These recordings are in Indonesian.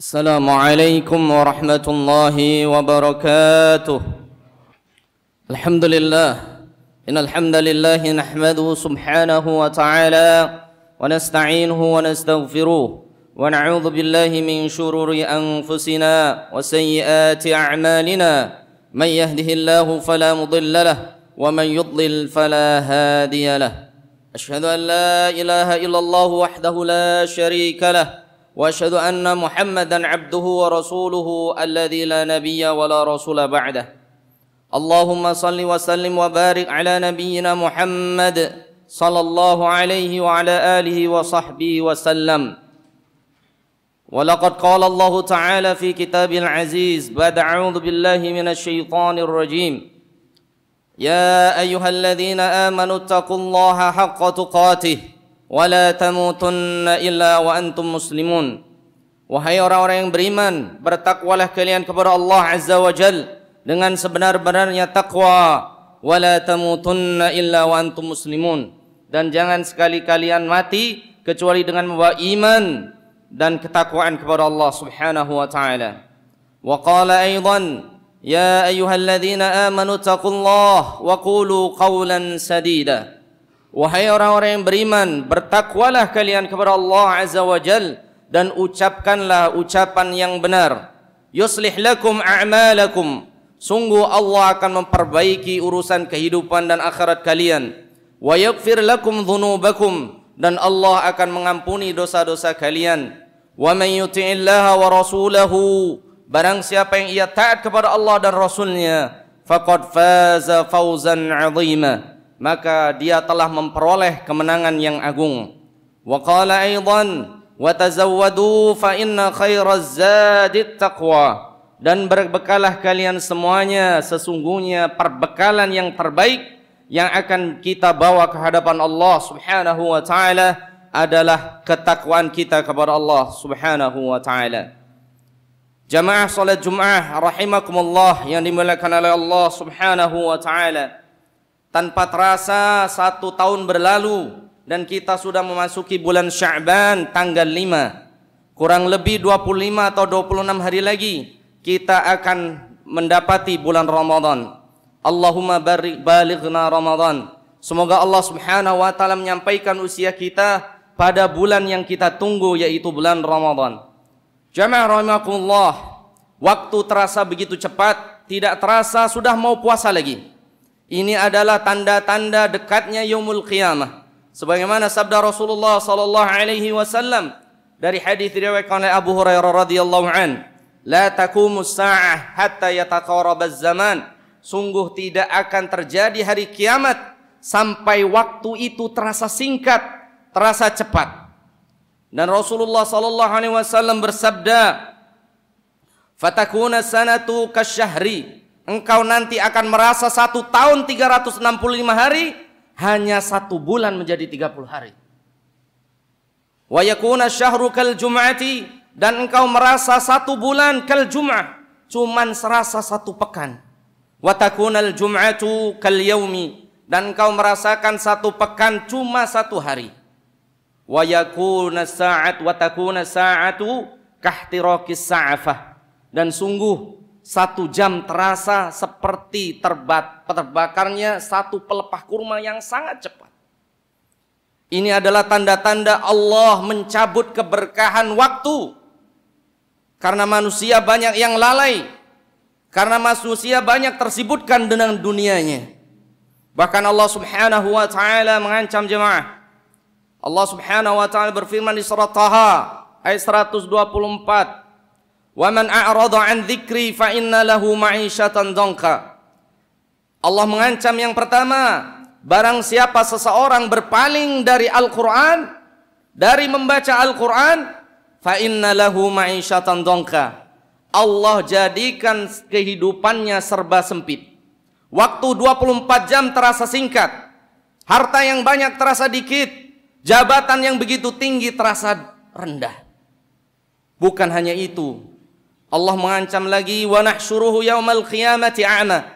السلام عليكم ورحمة الله وبركاته الحمد لله إن الحمد لله نحمده سبحانه وتعالى ونستعينه ونستغفره ونعوذ بالله من شرور أنفسنا وسيئات أعمالنا من يهده الله فلا مضل له ومن يضلل فلا هادي له أشهد أن لا إله إلا الله وحده لا شريك له واشهد ان محمدا عبده ورسوله الذي لا نبي ولا رسول بعده اللهم صل وسلم وبارك على نبينا محمد صلى الله عليه وعلى اله وصحبه وسلم ولقد قال الله تعالى في كتاب العزيز بعد اعوذ بالله من الشيطان الرجيم يا ايها الذين امنوا اتقوا الله حق تقاته ولا تموتن إلا وأنتم مسلمون Wahai orang-orang yang beriman, bertakwalah kalian kepada Allah Azza wa Jal dengan sebenar-benarnya takwa. Wala tamutunna illa wa antum muslimun. Dan jangan sekali kalian mati kecuali dengan membawa iman dan ketakwaan kepada Allah Subhanahu wa taala. Wa qala aidan ya ayyuhalladzina amanu taqullaha wa qulu qawlan sadida. Wahai orang-orang yang beriman, bertakwalah kalian kepada Allah Azza wa Jal dan ucapkanlah ucapan yang benar. Yuslih lakum a'malakum. Sungguh Allah akan memperbaiki urusan kehidupan dan akhirat kalian. Wa yaghfir lakum dhunubakum dan Allah akan mengampuni dosa-dosa kalian. Wa man yuti'illah wa rasulahu barang siapa yang ia taat kepada Allah dan rasulnya faqad faza fawzan 'azima. maka dia telah memperoleh kemenangan yang agung. Wa qala aidan wa tazawwadu fa inna khairaz zadit taqwa dan berbekalah kalian semuanya sesungguhnya perbekalan yang terbaik yang akan kita bawa ke hadapan Allah Subhanahu wa taala adalah ketakwaan kita kepada Allah Subhanahu wa taala. Jamaah salat Jumat ah, rahimakumullah yang dimuliakan oleh Allah Subhanahu wa taala. Tanpa terasa satu tahun berlalu dan kita sudah memasuki bulan Sya'ban tanggal 5. Kurang lebih 25 atau 26 hari lagi kita akan mendapati bulan Ramadan. Allahumma barik balighna Ramadan. Semoga Allah Subhanahu wa taala menyampaikan usia kita pada bulan yang kita tunggu yaitu bulan Ramadan. Jamaah rahimakumullah, waktu terasa begitu cepat, tidak terasa sudah mau puasa lagi. Ini adalah tanda-tanda dekatnya yaumul qiyamah. Sebagaimana sabda Rasulullah sallallahu alaihi wasallam dari hadis riwayat oleh Abu Hurairah radhiyallahu an, "La taqumu saah hatta yataqarraba zaman Sungguh tidak akan terjadi hari kiamat sampai waktu itu terasa singkat, terasa cepat. Dan Rasulullah sallallahu alaihi wasallam bersabda, "Fatakuna sanatu kasyahri." engkau nanti akan merasa satu tahun 365 hari hanya satu bulan menjadi 30 hari. Wa yakuna syahru kal jum'ati dan engkau merasa satu bulan kal jum'ah cuman serasa satu pekan. Wa takunal jum'atu kal yaumi dan engkau merasakan satu pekan cuma satu hari. Wa yakuna sa'at wa takuna sa'atu kahtirakis sa'afah dan sungguh satu jam terasa seperti terbat, terbakarnya satu pelepah kurma yang sangat cepat. Ini adalah tanda-tanda Allah mencabut keberkahan waktu. Karena manusia banyak yang lalai. Karena manusia banyak tersibutkan dengan dunianya. Bahkan Allah Subhanahu wa taala mengancam jemaah. Allah Subhanahu wa taala berfirman di surat Taha ayat 124 Wa man an lahu Allah mengancam yang pertama, barang siapa seseorang berpaling dari Al-Qur'an, dari membaca Al-Qur'an, fa lahu ma'isyatan Allah jadikan kehidupannya serba sempit. Waktu 24 jam terasa singkat. Harta yang banyak terasa dikit. Jabatan yang begitu tinggi terasa rendah. Bukan hanya itu, Allah mengancam lagi wa nahsyuruhu yaumal qiyamati a'ma.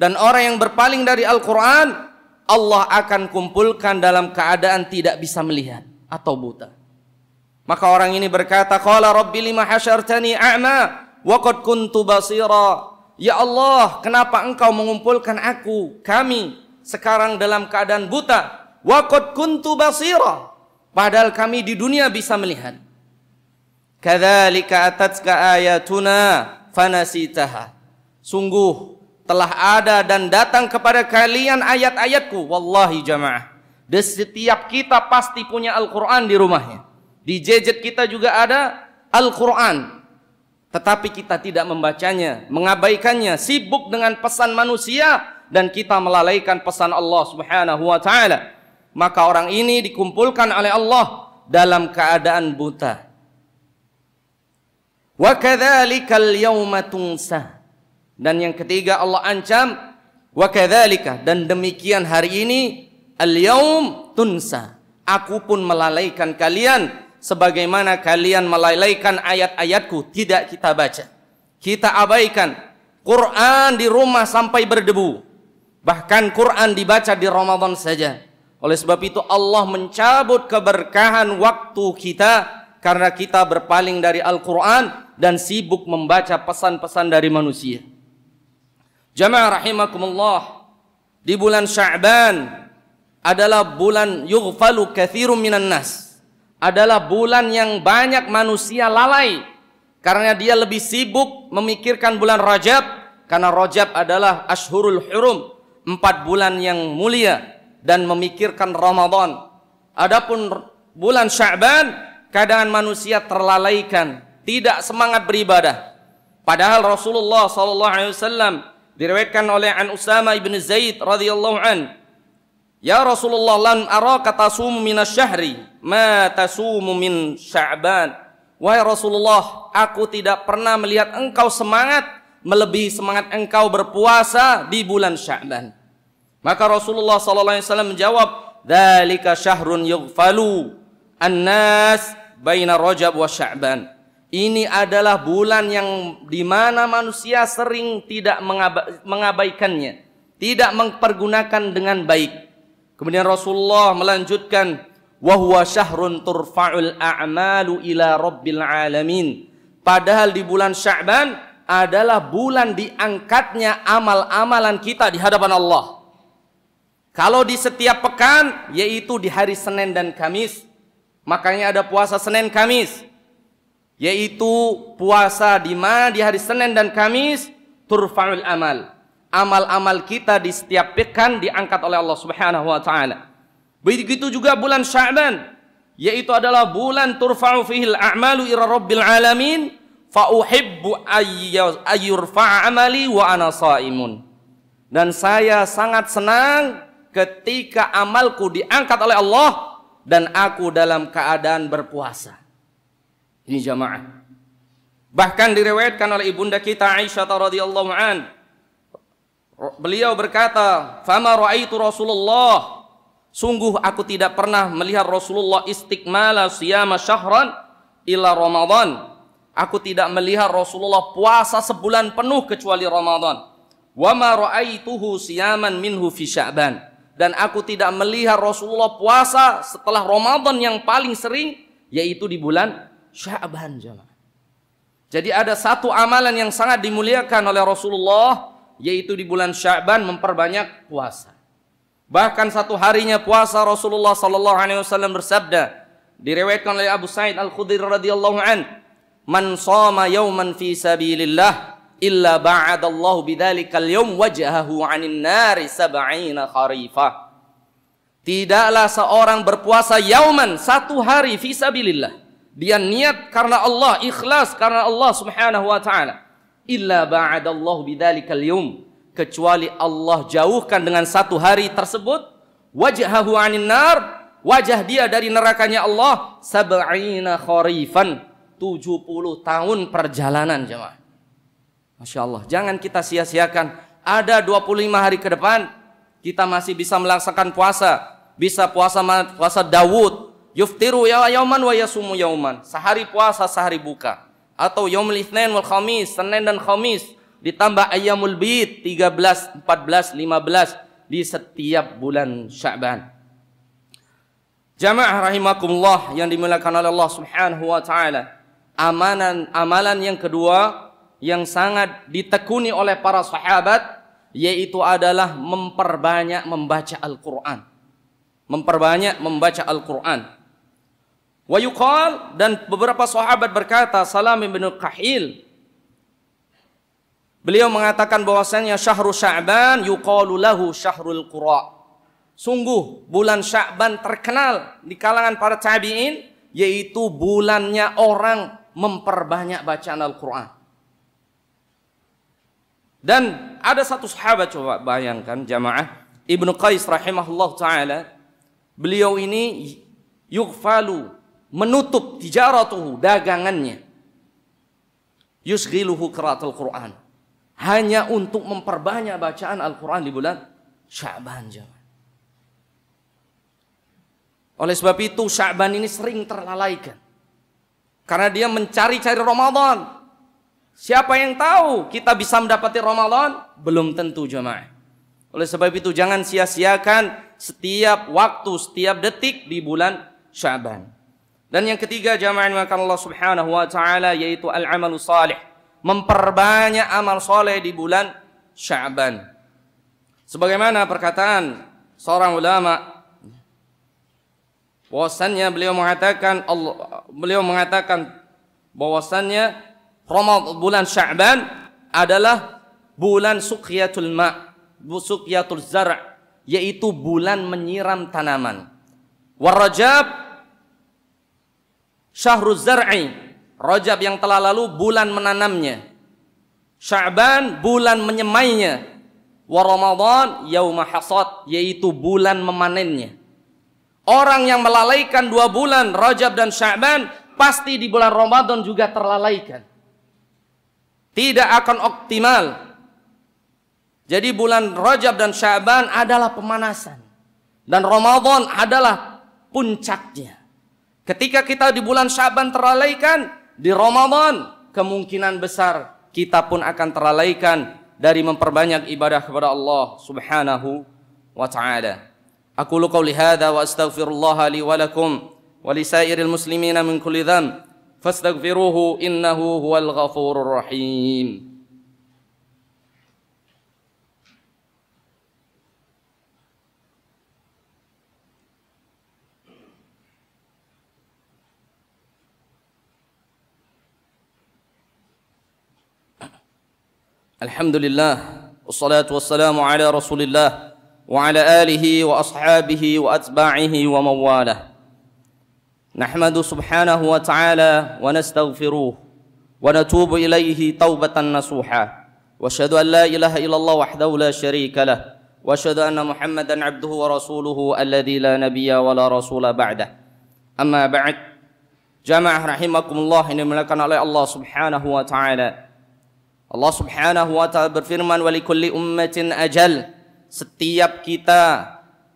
Dan orang yang berpaling dari Al-Qur'an Allah akan kumpulkan dalam keadaan tidak bisa melihat atau buta. Maka orang ini berkata, "Qala rabbi lima hasyartani a'ma wa qad kuntu basira." Ya Allah, kenapa engkau mengumpulkan aku, kami sekarang dalam keadaan buta? Wa qad kuntu basira. Padahal kami di dunia bisa melihat. Kadzalika atatka ayatuna fanasitaha. Sungguh telah ada dan datang kepada kalian ayat-ayatku. Wallahi jamaah. Di setiap kita pasti punya Al-Quran di rumahnya. Di jejet kita juga ada Al-Quran. Tetapi kita tidak membacanya, mengabaikannya, sibuk dengan pesan manusia dan kita melalaikan pesan Allah Subhanahu wa taala. Maka orang ini dikumpulkan oleh Allah dalam keadaan buta Wa kadzalikal yauma Dan yang ketiga Allah ancam wa dan demikian hari ini al yaum tunsa. Aku pun melalaikan kalian sebagaimana kalian melalaikan ayat-ayatku tidak kita baca. Kita abaikan Quran di rumah sampai berdebu. Bahkan Quran dibaca di Ramadan saja. Oleh sebab itu Allah mencabut keberkahan waktu kita karena kita berpaling dari Al-Quran dan sibuk membaca pesan-pesan dari manusia. Jamaah rahimakumullah, di bulan Sya'ban adalah bulan yughfalu kathirum minan nas. Adalah bulan yang banyak manusia lalai karena dia lebih sibuk memikirkan bulan Rajab karena Rajab adalah ashurul hurum, empat bulan yang mulia dan memikirkan Ramadan. Adapun bulan Sya'ban kadang manusia terlalaikan, tidak semangat beribadah. Padahal Rasulullah sallallahu alaihi wasallam diriwayatkan oleh An Usama ibn Zaid radhiyallahu an Ya Rasulullah lan araka tasumu syahri ma tasumu min Sya'ban. Wahai Rasulullah, aku tidak pernah melihat engkau semangat melebihi semangat engkau berpuasa di bulan Sya'ban. Maka Rasulullah sallallahu alaihi wasallam menjawab, "Dzalika syahrun yughfalu Anas bayna baina Rajab wa Sya'ban. Ini adalah bulan yang di mana manusia sering tidak mengabaikannya, tidak mempergunakan dengan baik. Kemudian Rasulullah melanjutkan "Wahwa syahrun turfa'ul a'malu ila rabbil alamin. Padahal di bulan Sya'ban adalah bulan diangkatnya amal-amalan kita di hadapan Allah. Kalau di setiap pekan yaitu di hari Senin dan Kamis Makanya ada puasa Senin Kamis. Yaitu puasa di mana di hari Senin dan Kamis turfa'ul amal. Amal-amal kita di setiap pekan diangkat oleh Allah Subhanahu wa taala. Begitu juga bulan Sya'ban yaitu adalah bulan turfa'u fihil a'malu ila rabbil alamin fa uhibbu ayyurfa'a ya, amali wa ana saimun. Dan saya sangat senang ketika amalku diangkat oleh Allah dan aku dalam keadaan berpuasa. Ini jamaah. Bahkan direwetkan oleh ibunda kita Aisyah radhiyallahu an. Beliau berkata, "Fama raaitu Rasulullah" Sungguh aku tidak pernah melihat Rasulullah istiqmala siyama syahran ila Ramadan. Aku tidak melihat Rasulullah puasa sebulan penuh kecuali Ramadan. Wa ma ra'aituhu siyaman minhu fi Sya'ban dan aku tidak melihat Rasulullah puasa setelah Ramadan yang paling sering yaitu di bulan Sya'ban jemaah. Jadi ada satu amalan yang sangat dimuliakan oleh Rasulullah yaitu di bulan Sya'ban memperbanyak puasa. Bahkan satu harinya puasa Rasulullah sallallahu alaihi wasallam bersabda diriwayatkan oleh Abu Sa'id Al-Khudri radhiyallahu an man shoma yauman fi sabilillah illa ba'adallahu bidzalikal yawm wajhahu 'anin nari sab'ina kharifa. Tidaklah seorang berpuasa yauman satu hari fi sabilillah. Dia niat karena Allah, ikhlas karena Allah Subhanahu wa taala. Illa ba'adallahu bidzalikal yawm Kecuali Allah jauhkan dengan satu hari tersebut wajhahu 'anin nar, wajah dia dari nerakanya Allah sab'ina kharifan. 70 tahun perjalanan jemaah. Masya Allah, jangan kita sia-siakan. Ada 25 hari ke depan, kita masih bisa melaksanakan puasa. Bisa puasa puasa Dawud. Yuftiru ya yauman wa yasumu yauman. Sehari puasa, sehari buka. Atau yaumul itsnain wal khamis, Senin dan Khamis. Ditambah ayamul bid 13, 14, 15 di setiap bulan Sya'ban. Jamaah rahimakumullah yang dimuliakan oleh Allah Subhanahu wa taala. Amanan amalan yang kedua yang sangat ditekuni oleh para sahabat yaitu adalah memperbanyak membaca Al-Qur'an. Memperbanyak membaca Al-Qur'an. Wa yuqal dan beberapa sahabat berkata Salam bin Qahil Beliau mengatakan bahwasanya syahrul Sya'ban yuqalu lahu syahrul qura. Sungguh bulan Sya'ban terkenal di kalangan para tabi'in yaitu bulannya orang memperbanyak bacaan Al-Qur'an. Dan ada satu sahabat coba bayangkan jamaah Ibnu Qais rahimahullah taala beliau ini yughfalu menutup tijaratuhu dagangannya yusghiluhu qiraatul Quran hanya untuk memperbanyak bacaan Al-Quran di bulan Sya'ban jamaah. Oleh sebab itu Sya'ban ini sering terlalaikan. Karena dia mencari-cari Ramadan. Siapa yang tahu kita bisa mendapati Ramadan? Belum tentu jemaah. Oleh sebab itu jangan sia-siakan setiap waktu, setiap detik di bulan Syaban. Dan yang ketiga jemaah makan Allah Subhanahu wa taala yaitu al amal salih. Memperbanyak amal soleh di bulan Syaban. Sebagaimana perkataan seorang ulama bahwasannya beliau mengatakan Allah, beliau mengatakan bahwasannya Ramadhan bulan Sya'ban adalah bulan suqyatul ma, suqyatul zar', yaitu bulan menyiram tanaman. Warajab syahrul zar'i, Rajab yang telah lalu bulan menanamnya. Sya'ban bulan menyemainya. Wa Ramadhan yauma hasad, yaitu bulan memanennya. Orang yang melalaikan dua bulan Rajab dan Sya'ban pasti di bulan Ramadan juga terlalaikan tidak akan optimal. Jadi bulan Rajab dan Syaban adalah pemanasan dan Ramadan adalah puncaknya. Ketika kita di bulan Syaban teralaikan, di Ramadan kemungkinan besar kita pun akan teralaikan dari memperbanyak ibadah kepada Allah Subhanahu wa taala. Aku qouli hadza wa astaghfirullah li wa lakum wa li sairil muslimina min kulli dhanb. فاستغفروه إنه هو الغفور الرحيم الحمد لله والصلاة والسلام على رسول الله وعلى آله وأصحابه وأتباعه ومواله نحمد سبحانه وتعالى ونستغفروه ونتوب إليه توبة نصوحة واشهد أن لا إله إلا الله وحده لا شريك له واشهد أن محمدا عبده ورسوله الذي لا نبي ولا رسول بعده أما بعد جمع رحمكم الله إن ملكنا على الله سبحانه وتعالى الله سبحانه وتعالى wa taala berfirman walikulli ummatin ajal setiap kita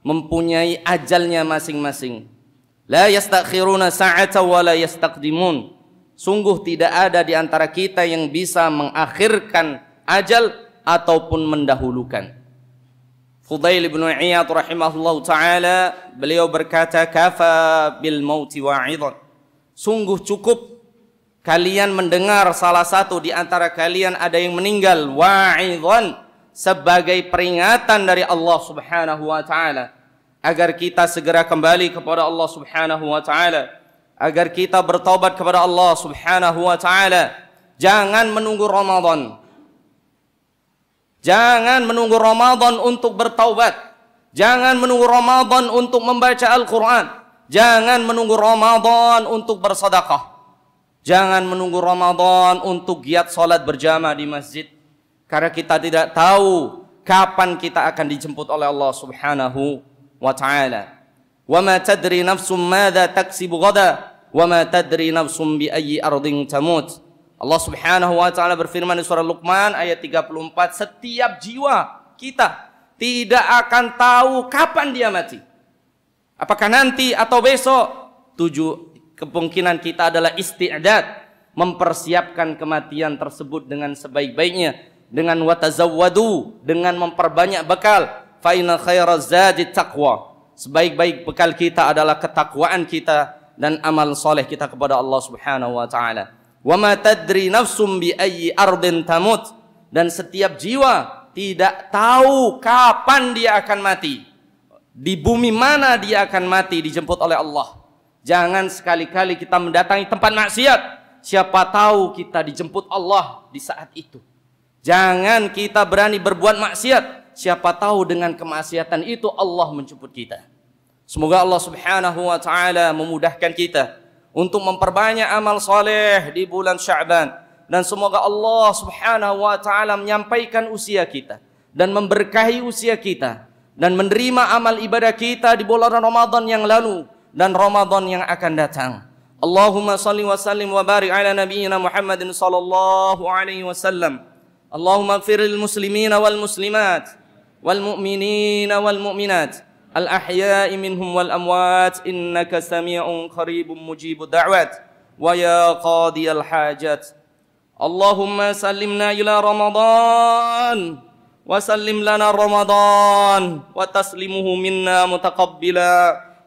mempunyai ajalnya masing-masing La yastakhiruna sa'ata wa la yastaqdimun. Sungguh tidak ada di antara kita yang bisa mengakhirkan ajal ataupun mendahulukan. Fudail bin Iyad rahimahullah ta'ala beliau berkata kafa bil mauti wa'idhan. Sungguh cukup kalian mendengar salah satu di antara kalian ada yang meninggal wa'idhan sebagai peringatan dari Allah Subhanahu wa taala agar kita segera kembali kepada Allah Subhanahu wa taala, agar kita bertobat kepada Allah Subhanahu wa taala. Jangan menunggu Ramadan. Jangan menunggu Ramadan untuk bertaubat. Jangan menunggu Ramadan untuk membaca Al-Qur'an. Jangan menunggu Ramadan untuk bersedekah. Jangan menunggu Ramadan untuk giat salat berjamaah di masjid karena kita tidak tahu kapan kita akan dijemput oleh Allah Subhanahu wa ta'ala wa ma tadri nafsum madha taksibu ghada wa ma tadri nafsum bi ayyi ardin tamut Allah Subhanahu wa taala berfirman di surah Luqman ayat 34, setiap jiwa kita tidak akan tahu kapan dia mati. Apakah nanti atau besok? Tujuh kemungkinan kita adalah isti'dad, mempersiapkan kematian tersebut dengan sebaik-baiknya, dengan watazawwadu, dengan memperbanyak bekal, faina khairaz zadi taqwa. Sebaik-baik bekal kita adalah ketakwaan kita dan amal soleh kita kepada Allah Subhanahu wa taala. Wa ma tadri nafsum bi ayyi ardin tamut dan setiap jiwa tidak tahu kapan dia akan mati. Di bumi mana dia akan mati dijemput oleh Allah. Jangan sekali-kali kita mendatangi tempat maksiat. Siapa tahu kita dijemput Allah di saat itu. Jangan kita berani berbuat maksiat siapa tahu dengan kemaksiatan itu Allah menjemput kita. Semoga Allah Subhanahu wa taala memudahkan kita untuk memperbanyak amal soleh di bulan Sya'ban dan semoga Allah Subhanahu wa taala menyampaikan usia kita dan memberkahi usia kita dan menerima amal ibadah kita di bulan Ramadan yang lalu dan Ramadan yang akan datang. Allahumma salli wa sallim wa barik ala nabiyyina Muhammadin sallallahu alaihi wasallam. اللهم اغفر wal muslimat. والمؤمنين والمؤمنات الأحياء منهم والأموات إنك سميع قريب مجيب الدعوات ويا قاضي الحاجات اللهم سلمنا إلى رمضان وسلم لنا رمضان وتسلمه منا متقبلا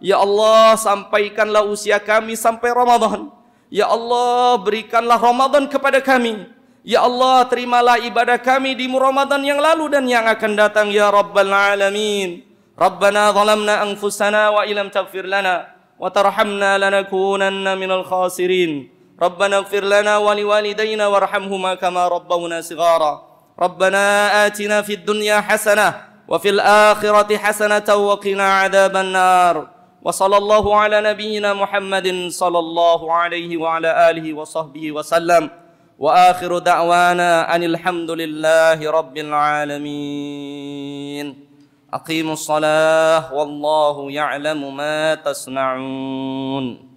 يا الله sampaikanlah usia kami sampai Ramadan ya Allah berikanlah Ramadan kepada kami Ya Allah terimalah ibadah kami di Ramadan yang lalu dan yang akan datang ya Rabbal Alamin. Rabbana zalamna anfusana wa ilam taghfir lana wa tarhamna lanakunanna minal khasirin. Rabbana ighfir lana wa liwalidayna warhamhuma kama rabbawna sighara. Rabbana atina fid dunya hasanah wa fil akhirati hasanatan wa qina adhaban nar. Wa sallallahu ala nabiyyina Muhammadin sallallahu alaihi wa ala alihi wa sahbihi wa sallam. واخر دعوانا ان الحمد لله رب العالمين اقيموا الصلاه والله يعلم ما تصنعون